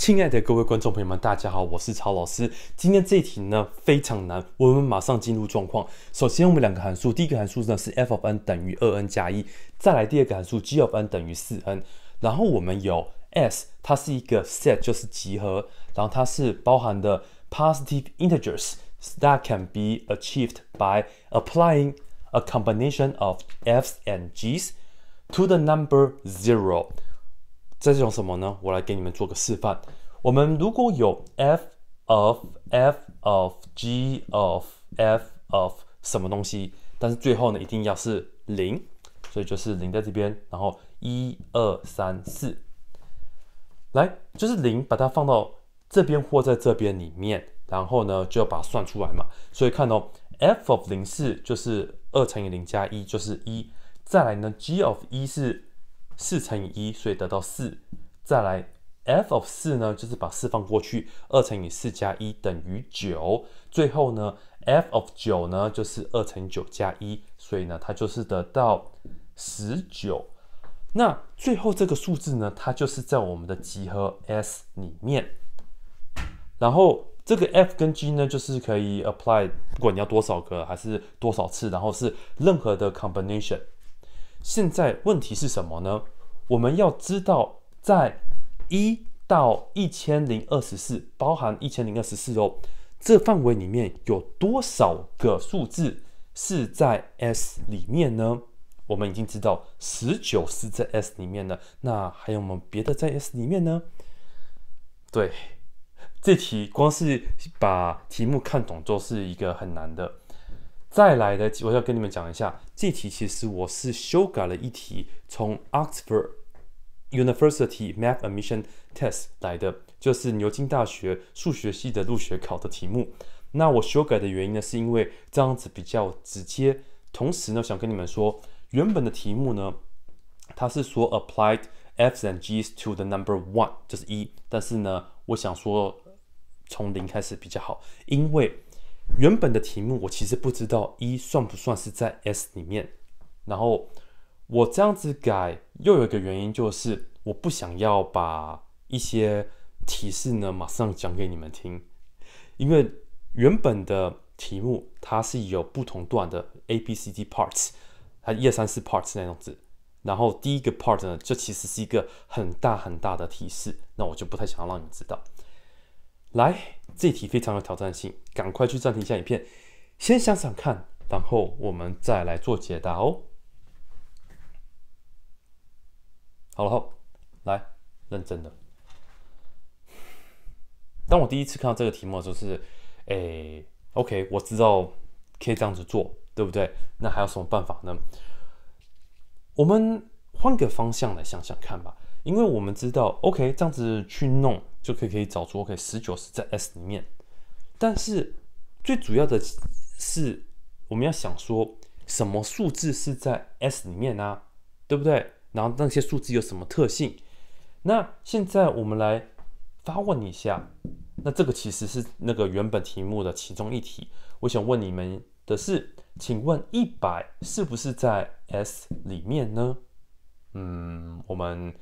亲爱的各位观众朋友们，大家好，我是曹老师。今天这一题呢非常难，我们马上进入状况。首先，我们两个函数，第一个函数呢是 f of n 等于二 n 加一，再来第二个函数 g of n 等于四 n。然后我们有 s，它是一个 set，就是集合，然后它是包含的 positive integers that can be achieved by applying a combination of f s and g's to the number zero。这种什么呢？我来给你们做个示范。我们如果有 f of f of g of f of 什么东西，但是最后呢一定要是零，所以就是零在这边，然后一二三四，来就是零，把它放到这边或在这边里面，然后呢就要把它算出来嘛。所以看哦 f of 零四就是二乘以零加一就是一，再来呢 g of 一是。四乘以一，所以得到四。再来，f of 四呢，就是把四放过去，二乘以四加一等于九。最后呢，f of 九呢，就是二乘九加一，所以呢，它就是得到十九。那最后这个数字呢，它就是在我们的集合 S 里面。然后这个 f 跟 g 呢，就是可以 apply，不管你要多少个还是多少次，然后是任何的 combination。现在问题是什么呢？我们要知道在一到一千零二十四，包含一千零二十四哦，这范围里面有多少个数字是在 S 里面呢？我们已经知道十九是在 S 里面的，那还有我们别的在 S 里面呢？对，这题光是把题目看懂就是一个很难的。再来的，我要跟你们讲一下这题。其实我是修改了一题，从 Oxford University Math Admission Test 来的，就是牛津大学数学系的入学考的题目。那我修改的原因呢，是因为这样子比较直接。同时呢，想跟你们说，原本的题目呢，它是说 applied f and g's to the number one，就是一。但是呢，我想说从零开始比较好，因为。原本的题目我其实不知道一算不算是在 S 里面，然后我这样子改又有一个原因就是我不想要把一些提示呢马上讲给你们听，因为原本的题目它是有不同段的 A B C D parts，它一二三四 parts 那样子，然后第一个 part 呢，这其实是一个很大很大的提示，那我就不太想要让你知道。来，这题非常有挑战性，赶快去暂停一下影片，先想想看，然后我们再来做解答哦。好了，来，认真的。当我第一次看到这个题目的时候，是，哎，OK，我知道可以这样子做，对不对？那还有什么办法呢？我们换个方向来想想看吧，因为我们知道，OK，这样子去弄。就可以可以找出，OK 十九是在 S 里面，但是最主要的是我们要想说什么数字是在 S 里面呢？对不对？然后那些数字有什么特性？那现在我们来发问一下，那这个其实是那个原本题目的其中一题。我想问你们的是，请问一百是不是在 S 里面呢？嗯，我们。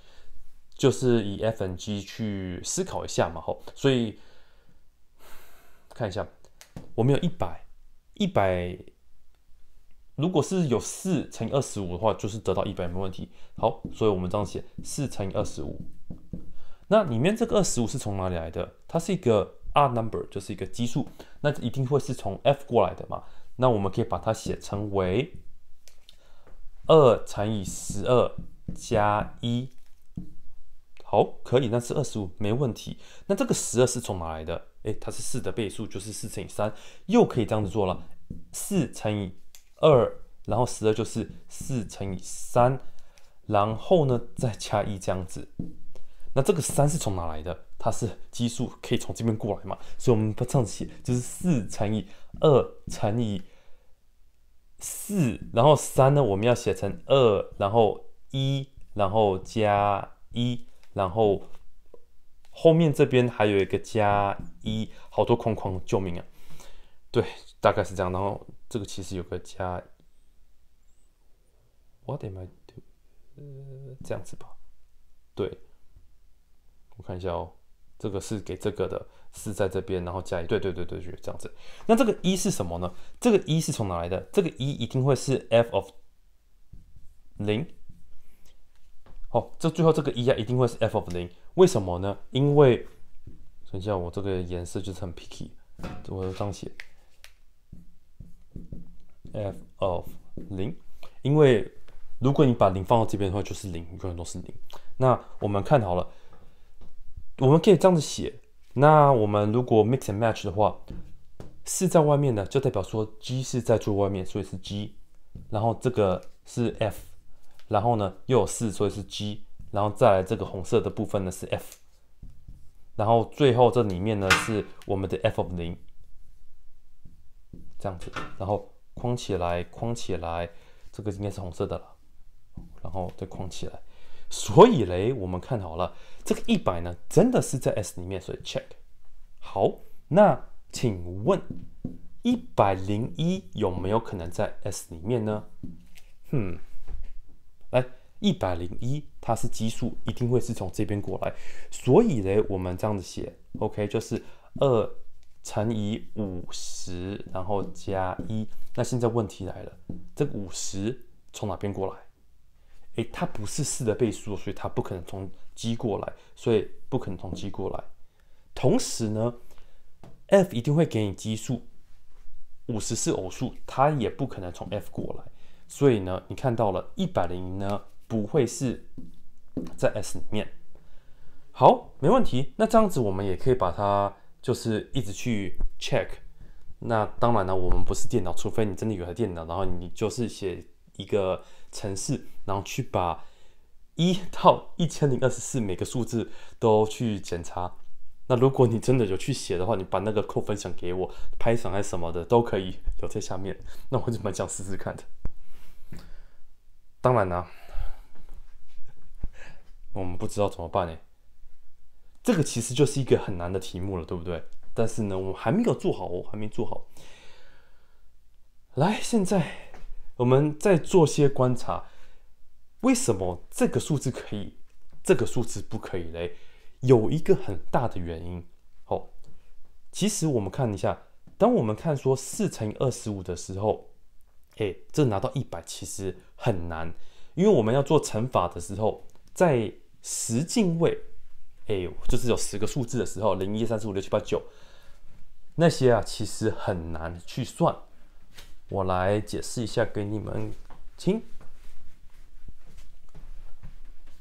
就是以 f N g 去思考一下嘛，吼，所以看一下，我们有一百，一百，如果是有四乘以二十五的话，就是得到一百，没问题。好，所以我们这样写，四乘以二十五。那里面这个二十五是从哪里来的？它是一个 r number，就是一个奇数，那一定会是从 f 过来的嘛。那我们可以把它写成为二乘以十二加一。好，可以，那是二十五，没问题。那这个十二是从哪来的？哎，它是四的倍数，就是四乘以三，又可以这样子做了，四乘以二，然后十二就是四乘以三，然后呢再加一这样子。那这个三是从哪来的？它是奇数，可以从这边过来嘛，所以我们不这样写，就是四乘以二乘以四，然后三呢，我们要写成二，然后一，然后加一。然后后面这边还有一个加一，好多框框，救命啊！对，大概是这样。然后这个其实有个加，what am I do？呃，这样子吧。对，我看一下哦，这个是给这个的，是在这边，然后加一。对对对对，就这样子。那这个一是什么呢？这个一是从哪来的？这个一一定会是 f of 零。好，这最后这个一呀，一定会是 f of 零，为什么呢？因为等一下我这个颜色就是很 picky，我就这样写 f of 零，因为如果你把零放到这边的话，就是零，永远都是零。那我们看好了，我们可以这样子写。那我们如果 mix and match 的话，四在外面的就代表说 g 是在做外面，所以是 g，然后这个是 f。然后呢，又有四，所以是 G。然后再来这个红色的部分呢是 F。然后最后这里面呢是我们的 f of 零，这样子。然后框起来，框起来，这个应该是红色的了。然后再框起来。所以嘞，我们看好了，这个一百呢，真的是在 S 里面，所以 check。好，那请问一百零一有没有可能在 S 里面呢？哼。来，一百零一它是奇数，一定会是从这边过来。所以嘞，我们这样子写，OK，就是二乘以五十，然后加一。那现在问题来了，这五十从哪边过来？诶，它不是四的倍数，所以它不可能从奇过来，所以不可能从奇过来。同时呢，F 一定会给你奇数，五十是偶数，它也不可能从 F 过来。所以呢，你看到了一百零呢，不会是在 S 里面。好，没问题。那这样子我们也可以把它就是一直去 check。那当然呢，我们不是电脑，除非你真的有台电脑，然后你就是写一个程式，然后去把一到一千零二十四每个数字都去检查。那如果你真的有去写的话，你把那个扣分享给我，拍赏还是什么的都可以留在下面。那我就蛮想试试看的。当然啦，我们不知道怎么办呢。这个其实就是一个很难的题目了，对不对？但是呢，我们还没有做好，我还没做好。来，现在我们再做些观察，为什么这个数字可以，这个数字不可以嘞？有一个很大的原因。好，其实我们看一下，当我们看说四乘以二十五的时候。哎，这拿到一百其实很难，因为我们要做乘法的时候，在十进位，哎，就是有十个数字的时候，零一三四五六七八九，那些啊其实很难去算。我来解释一下给你们听，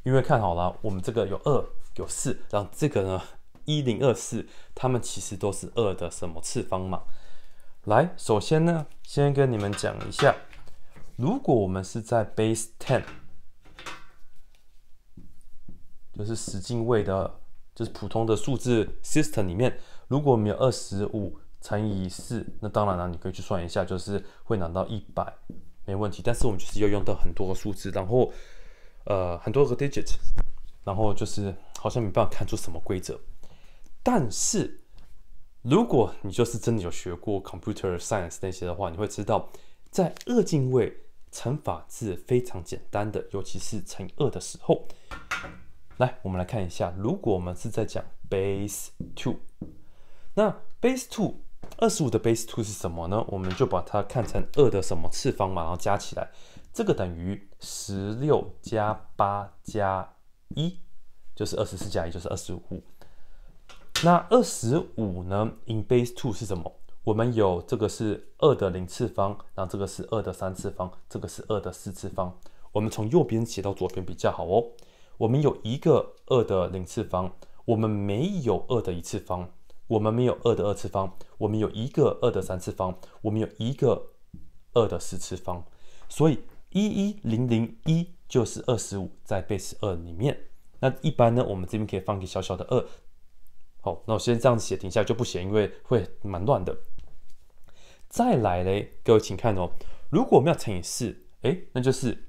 因为看好了，我们这个有二有四，然后这个呢一零二四，它们其实都是二的什么次方嘛。来，首先呢，先跟你们讲一下，如果我们是在 base ten，就是十进位的，就是普通的数字 system 里面，如果我们有二十五乘以四，那当然了，你可以去算一下，就是会拿到一百，没问题。但是我们就是要用到很多个数字，然后呃，很多个 digit，然后就是好像没办法看出什么规则，但是。如果你就是真的有学过 computer science 那些的话，你会知道，在二进位乘法是非常简单的，尤其是乘二的时候。来，我们来看一下，如果我们是在讲 base two，那 base two 二十五的 base two 是什么呢？我们就把它看成二的什么次方嘛，然后加起来，这个等于十六加八加一，就是二十四加一，就是二十五。那二十五呢？In base two 是什么？我们有这个是二的零次方，然后这个是二的三次方，这个是二的四次方。我们从右边写到左边比较好哦。我们有一个二的零次方，我们没有二的一次方，我们没有二的二次方，我们有一个二的三次方，我们有一个二的四次方。所以一一零零一就是二十五在 base 二里面。那一般呢，我们这边可以放一个小小的二。好，那我先这样写，停下来就不写，因为会蛮乱的。再来嘞，各位请看哦。如果我们要乘以四，哎，那就是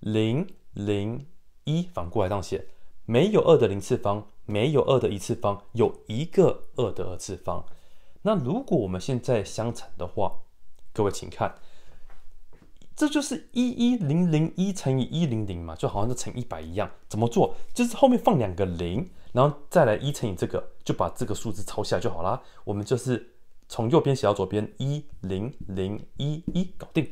零零一反过来这样写，没有二的零次方，没有二的一次方，有一个二的二次方。那如果我们现在相乘的话，各位请看。这就是一一零零一乘以一零零嘛，就好像就乘一百一样，怎么做？就是后面放两个零，然后再来一乘以这个，就把这个数字抄下来就好啦。我们就是从右边写到左边，一零零一，一搞定。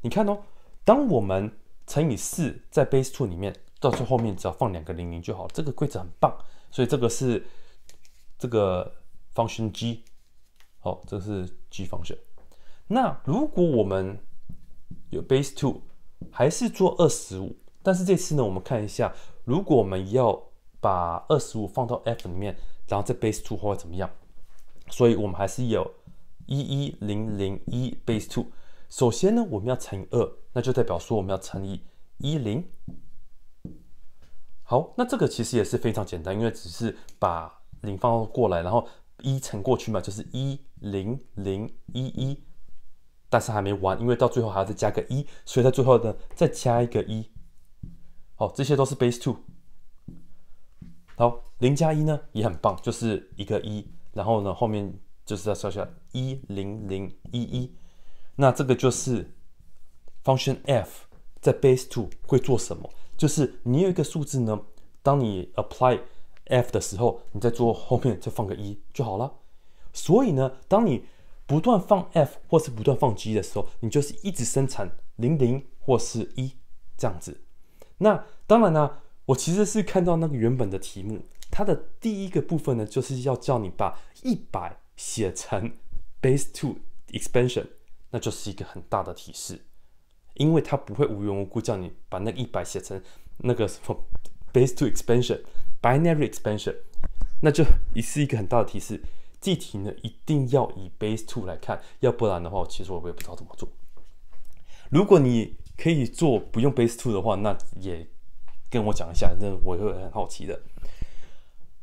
你看哦，当我们乘以四，在 base two 里面，到最后面只要放两个零零就好。这个规则很棒，所以这个是这个 function g，好，这是 g function。那如果我们有 base two，还是做二十五，但是这次呢，我们看一下，如果我们要把二十五放到 F 里面，然后再 base two 或者怎么样，所以我们还是有11001 base two。首先呢，我们要乘以二，那就代表说我们要乘以10。好，那这个其实也是非常简单，因为只是把零放过来，然后一乘过去嘛，就是10011。但是还没完，因为到最后还要再加个一，所以在最后呢再加一个一。好，这些都是 base two。好，零加一呢也很棒，就是一个一，然后呢后面就是要算出来一零零一一。那这个就是 function f 在 base two 会做什么？就是你有一个数字呢，当你 apply f 的时候，你在做后面再放个一就好了。所以呢，当你不断放 F 或是不断放 G 的时候，你就是一直生产零零或是一这样子。那当然呢，我其实是看到那个原本的题目，它的第一个部分呢，就是要叫你把100写成 base two expansion，那就是一个很大的提示，因为它不会无缘无故叫你把那一100写成那个什么 base two expansion，binary expansion，那就也是一个很大的提示。这题呢一定要以 base two 来看，要不然的话，其实我也不知道怎么做。如果你可以做不用 base two 的话，那也跟我讲一下，那我会很好奇的。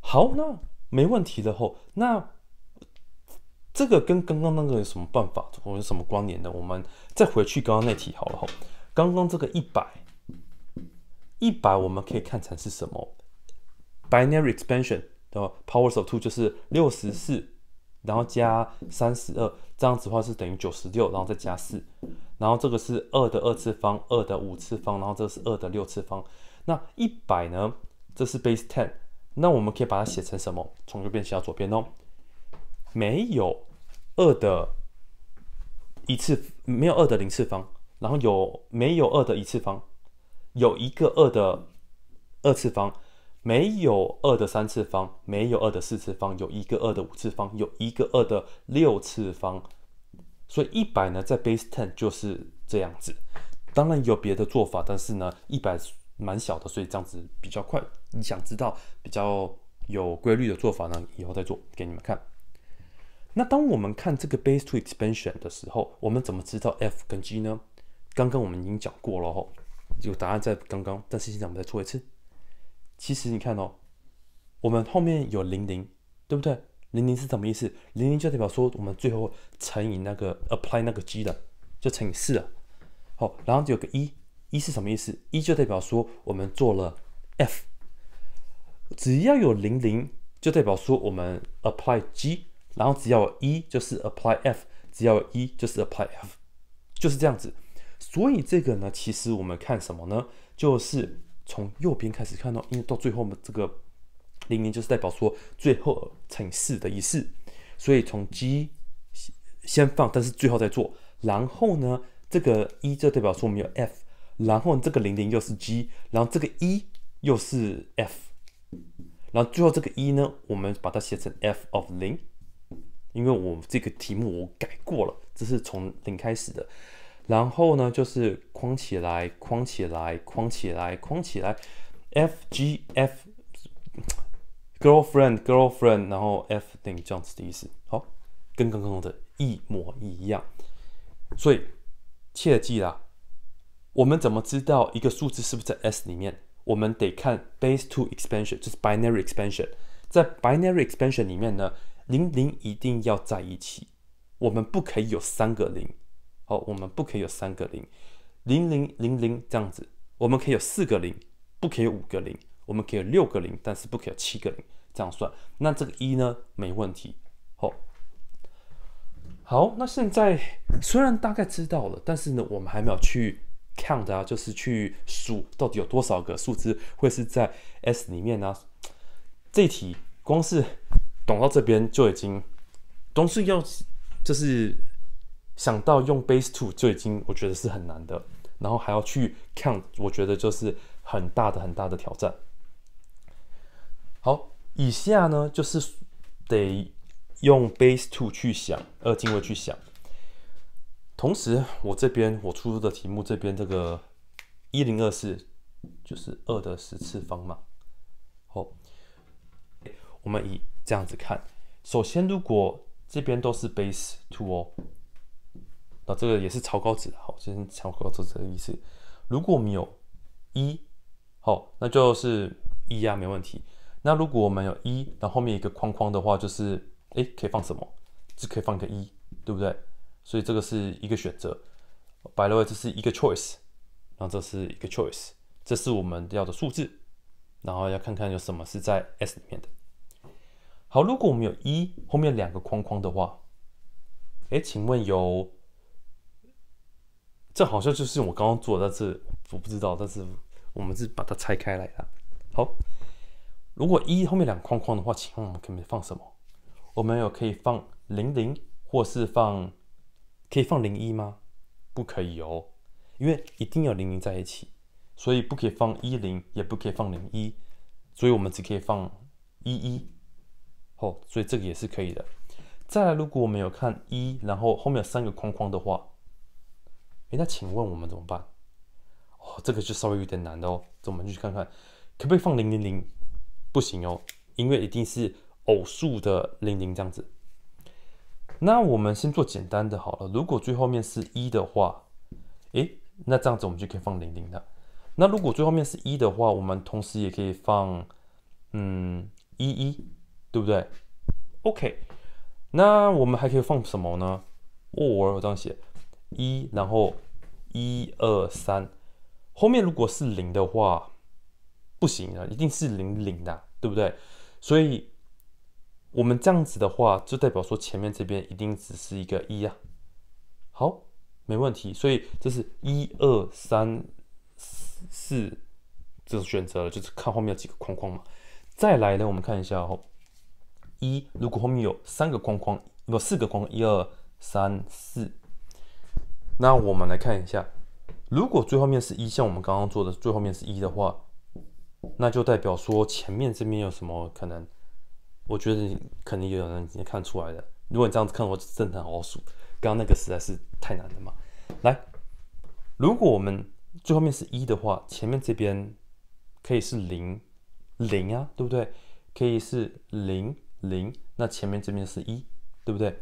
好，那没问题的吼。那这个跟刚刚那个有什么办法，我有什么关联的？我们再回去刚刚那题好了吼。刚刚这个一百一百，我们可以看成是什么 binary expansion。的 p o w e r of two 就是六十四，然后加三十二，这样子的话是等于九十六，然后再加四，然后这个是二的二次方，二的五次方，然后这个是二的六次方。那一百呢？这是 base ten。那我们可以把它写成什么？从右边写到左边哦。没有二的一次，没有二的零次方，然后有没有二的一次方？有一个二的二次方。没有二的三次方，没有二的四次方，有一个二的五次方，有一个二的六次方，所以一百呢在 base ten 就是这样子。当然有别的做法，但是呢一百蛮小的，所以这样子比较快。你想知道比较有规律的做法呢，以后再做给你们看。那当我们看这个 base two expansion 的时候，我们怎么知道 f 跟 g 呢？刚刚我们已经讲过了哈，有答案在刚刚，但是现在我们再做一次。其实你看哦，我们后面有零零，对不对？零零是什么意思？零零就代表说我们最后乘以那个 apply 那个 g 的，就乘以四了。好，然后有个一，一是什么意思？一就代表说我们做了 f。只要有零零，就代表说我们 apply g，然后只要有一，就是 apply f，只要有一，就是 apply f，就是这样子。所以这个呢，其实我们看什么呢？就是。从右边开始看到，因为到最后我们这个零零就是代表说最后乘四的意思，所以从 G 先放，但是最后再做。然后呢，这个一就代表说我们有 f，然后这个零零又是 g，然后这个一又是 f，然后最后这个一呢，我们把它写成 f of 零，因为我这个题目我改过了，这是从零开始的。然后呢，就是框起来，框起来，框起来，框起来，f g f girlfriend girlfriend，然后 f 等于这样子的意思，好，跟刚刚的一模一样。所以切记啦，我们怎么知道一个数字是不是在 s 里面？我们得看 base two expansion，就是 binary expansion。在 binary expansion 里面呢，零零一定要在一起，我们不可以有三个零。好，我们不可以有三个零，零零零零这样子，我们可以有四个零，不可以有五个零，我们可以有六个零，但是不可以有七个零这样算。那这个一呢，没问题。好，好，那现在虽然大概知道了，但是呢，我们还没有去 count 啊，就是去数到底有多少个数字会是在 S 里面呢？这题光是懂到这边就已经都是要就是。想到用 base two 就已经我觉得是很难的，然后还要去 count，我觉得就是很大的很大的挑战。好，以下呢就是得用 base two 去想二进位去想。同时我这边我出的题目这边这个一零二四就是二的十次方嘛。好，我们以这样子看，首先如果这边都是 base two 哦。那这个也是超高值的，好，先稿高值的意思。如果我们有一，好，那就是一呀，没问题。那如果我们有一，然后后面一个框框的话，就是哎，可以放什么？只可以放个一，对不对？所以这个是一个选择，by the way，这是一个 choice。然后这是一个 choice，这是我们要的数字。然后要看看有什么是在 S 里面的。好，如果我们有一后面两个框框的话，哎，请问有？这好像就是我刚刚做的，但是我不知道。但是我们是把它拆开来的。好，如果一后面两框框的话，请问我们可以放什么？我们有可以放零零，或是放可以放零一吗？不可以哦，因为一定要零零在一起，所以不可以放一零，也不可以放零一，所以我们只可以放一一。哦，所以这个也是可以的。再来，如果我们有看一，然后后面有三个框框的话。哎，那请问我们怎么办？哦，这个就稍微有点难的哦。这我们就去看看，可不可以放零零零？不行哦，因为一定是偶数的零零这样子。那我们先做简单的好了。如果最后面是一的话，诶，那这样子我们就可以放零零的。那如果最后面是一的话，我们同时也可以放嗯一一对不对？OK，那我们还可以放什么呢哦，我有这样写。一，然后一二三，后面如果是零的话，不行啊，一定是零零的，对不对？所以我们这样子的话，就代表说前面这边一定只是一个一啊。好，没问题。所以这是一二三四这种选择，就是看后面有几个框框嘛。再来呢，我们看一下哦。一，如果后面有三个框框，不，四个框，一二三四。那我们来看一下，如果最后面是一，像我们刚刚做的最后面是一的话，那就代表说前面这边有什么可能？我觉得肯定有人已经看出来了。如果你这样子看我话，真的好数。刚刚那个实在是太难了嘛。来，如果我们最后面是一的话，前面这边可以是零零啊，对不对？可以是零零，那前面这边是一，对不对？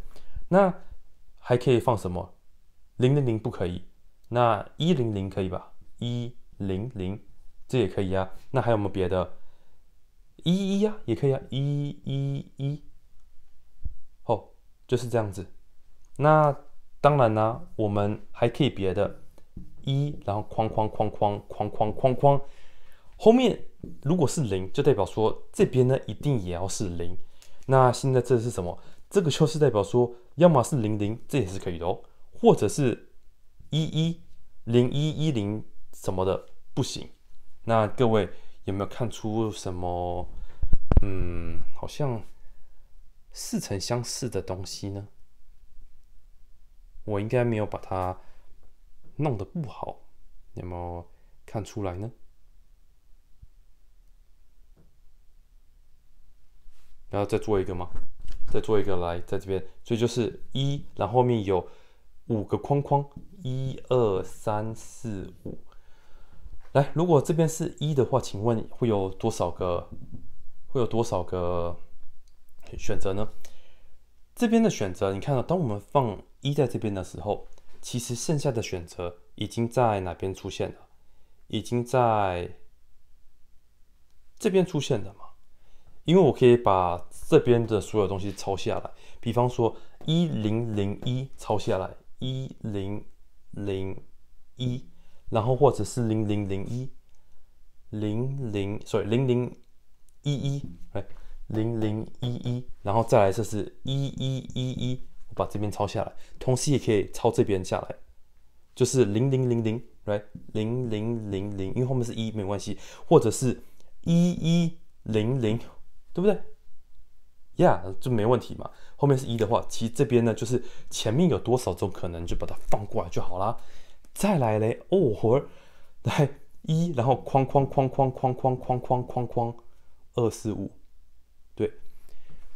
那还可以放什么？零零零不可以，那一零零可以吧？一零零这也可以啊。那还有没有别的？一一啊，也可以啊，一一一。哦，就是这样子。那当然啦，我们还可以别的，一然后框框框框框框框框，后面如果是零，就代表说这边呢一定也要是零。那现在这是什么？这个就是代表说，要么是零零，这也是可以的哦。或者是一一零一一零什么的不行，那各位有没有看出什么？嗯，好像似曾相似的东西呢？我应该没有把它弄得不好，有没有看出来呢？然后再做一个吗？再做一个来，在这边，所以就是一，然后面有。五个框框，一二三四五。来，如果这边是一的话，请问会有多少个？会有多少个选择呢？这边的选择，你看到，当我们放一在这边的时候，其实剩下的选择已经在哪边出现了？已经在这边出现的嘛？因为我可以把这边的所有东西抄下来，比方说一零零一抄下来。一零零一，然后或者是零零零一，零零，sorry，零零一一，来零零一一，然后再来这是一一一一，我把这边抄下来，同时也可以抄这边下来，就是零零零零，来零零零零，因为后面是一没关系，或者是一一零零，对不对？呀，就没问题嘛。后面是一的话，其实这边呢就是前面有多少种可能，就把它放过来就好啦。再来嘞，哦嚯，来一，然后框框框框框框框框框，二四五，对。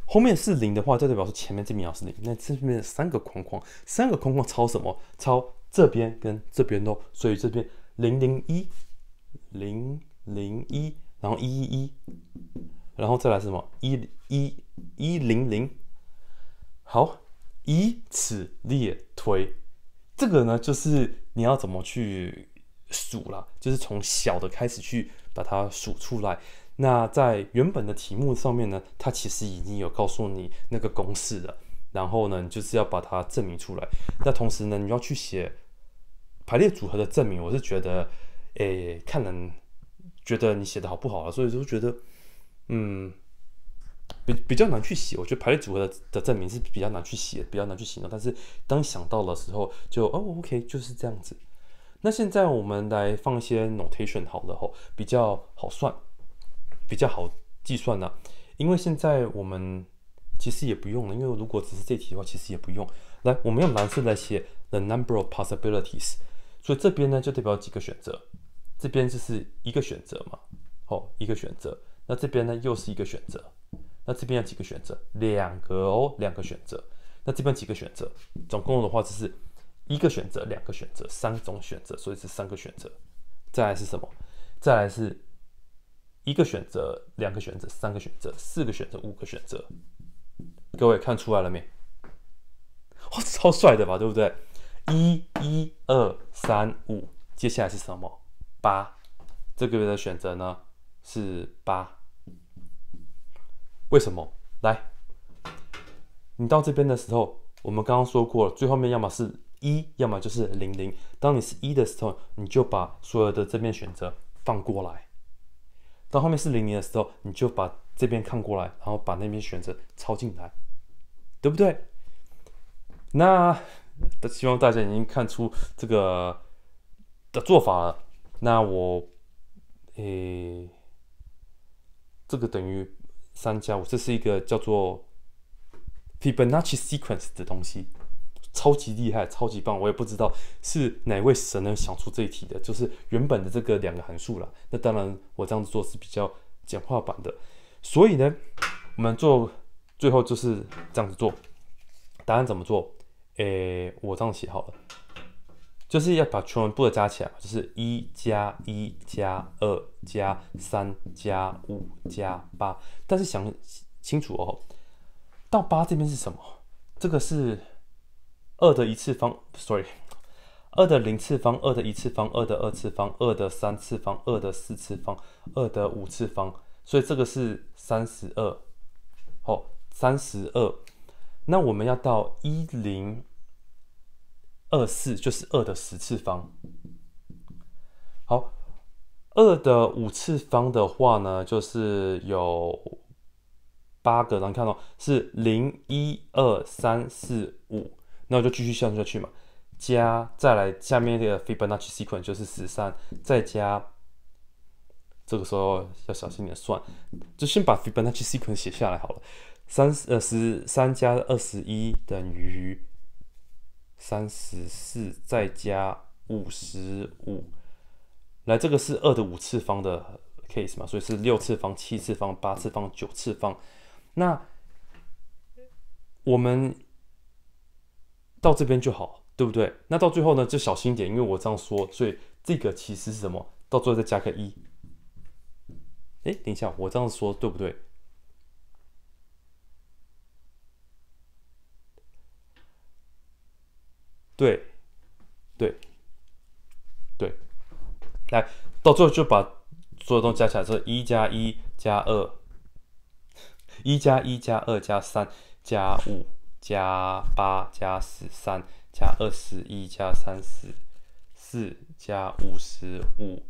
后面是零的话，这代表是前面这米要是零，那这边三个框框，三个框框抄什么？抄这边跟这边咯。所以这边零零一，零零一，然后一一一。然后再来什么一一一零零，好，以此类推，这个呢就是你要怎么去数了，就是从小的开始去把它数出来。那在原本的题目上面呢，它其实已经有告诉你那个公式了，然后呢，你就是要把它证明出来。那同时呢，你要去写排列组合的证明，我是觉得，诶，看人觉得你写的好不好了，所以就觉得。嗯，比比较难去写，我觉得排列组合的的证明是比较难去写，比较难去形容。但是当想到的时候，就哦，OK，就是这样子。那现在我们来放一些 notation 好了吼，比较好算，比较好计算呢。因为现在我们其实也不用了，因为如果只是这题的话，其实也不用。来，我们用蓝色来写 the number of possibilities，所以这边呢就代表几个选择，这边就是一个选择嘛，哦，一个选择。那这边呢又是一个选择，那这边有几个选择？两个哦，两个选择。那这边几个选择？总共的话就是一个选择，两个选择，三种选择，所以是三个选择。再来是什么？再来是一个选择，两个选择，三个选择，四个选择，五个选择。各位看出来了没？哇，超帅的吧，对不对？一、一、二、三、五，接下来是什么？八。这个月的选择呢是八。为什么？来，你到这边的时候，我们刚刚说过了，最后面要么是一，要么就是零零。当你是一的时候，你就把所有的这边选择放过来；到后面是零零的时候，你就把这边看过来，然后把那边选择抄进来，对不对？那希望大家已经看出这个的做法了。那我，诶，这个等于。三加五，这是一个叫做 Fibonacci sequence 的东西，超级厉害，超级棒。我也不知道是哪位神能想出这一题的，就是原本的这个两个函数了。那当然，我这样子做是比较简化版的。所以呢，我们做最后就是这样子做。答案怎么做？诶，我这样写好了。就是要把全部的加起来，就是一加一加二加三加五加八，但是想清楚哦，到八这边是什么？这个是二的一次方，sorry，二的零次方，二的一次方，二的二次方，二的三次方，二的四次方，二的五次方，所以这个是三十二，哦，三十二，那我们要到一零。二四就是二的十次方。好，二的五次方的话呢，就是有八个。然后看到是零一二三四五，那我就继续算下去嘛，加再来下面这个 Fibonacci sequence 就是十三，再加，这个时候要小心点算，就先把 Fibonacci sequence 写下来好了。三呃十三加二十一等于。三十四再加五十五，来，这个是二的五次方的 case 嘛，所以是六次方、七次方、八次方、九次方，那我们到这边就好，对不对？那到最后呢，就小心点，因为我这样说，所以这个其实是什么？到最后再加个一，哎，等一下，我这样说对不对？对，对，对，来到最后就把所有东西加起来，是一加一加二，一加一加二加三加五加八加十三加二十一加三十四加五十五，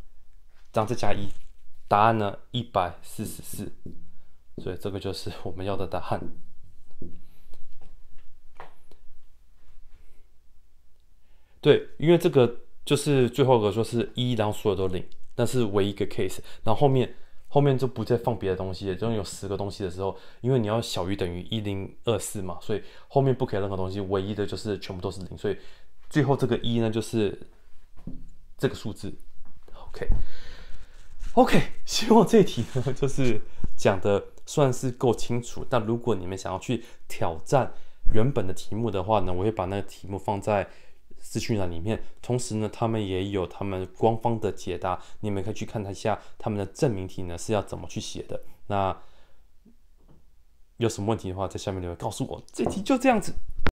这样再加一，答案呢一百四十四，所以这个就是我们要的答案。对，因为这个就是最后一个，说是一，然后所有都零，那是唯一一个 case。然后后面后面就不再放别的东西，就有十个东西的时候，因为你要小于等于一零二四嘛，所以后面不可以任何东西，唯一的就是全部都是零。所以最后这个一呢，就是这个数字。OK OK，希望这一题呢就是讲的算是够清楚。但如果你们想要去挑战原本的题目的话呢，我会把那个题目放在。资讯栏里面，同时呢，他们也有他们官方的解答，你们可以去看一下他们的证明题呢是要怎么去写的。那有什么问题的话，在下面留言告诉我。这题就这样子。